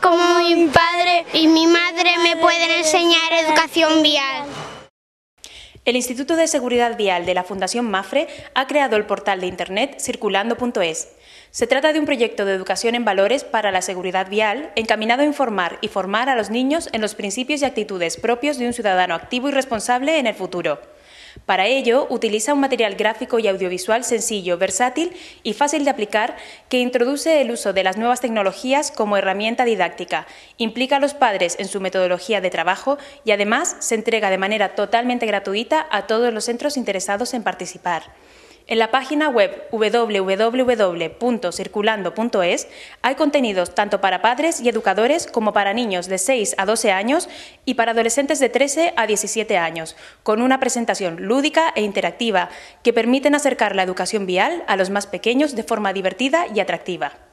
como mi padre y mi madre me pueden enseñar educación vial. El Instituto de Seguridad Vial de la Fundación MAFRE ha creado el portal de internet circulando.es. Se trata de un proyecto de educación en valores para la seguridad vial encaminado a informar y formar a los niños en los principios y actitudes propios de un ciudadano activo y responsable en el futuro. Para ello, utiliza un material gráfico y audiovisual sencillo, versátil y fácil de aplicar que introduce el uso de las nuevas tecnologías como herramienta didáctica, implica a los padres en su metodología de trabajo y además se entrega de manera totalmente gratuita a todos los centros interesados en participar. En la página web www.circulando.es hay contenidos tanto para padres y educadores como para niños de 6 a 12 años y para adolescentes de 13 a 17 años, con una presentación lúdica e interactiva que permiten acercar la educación vial a los más pequeños de forma divertida y atractiva.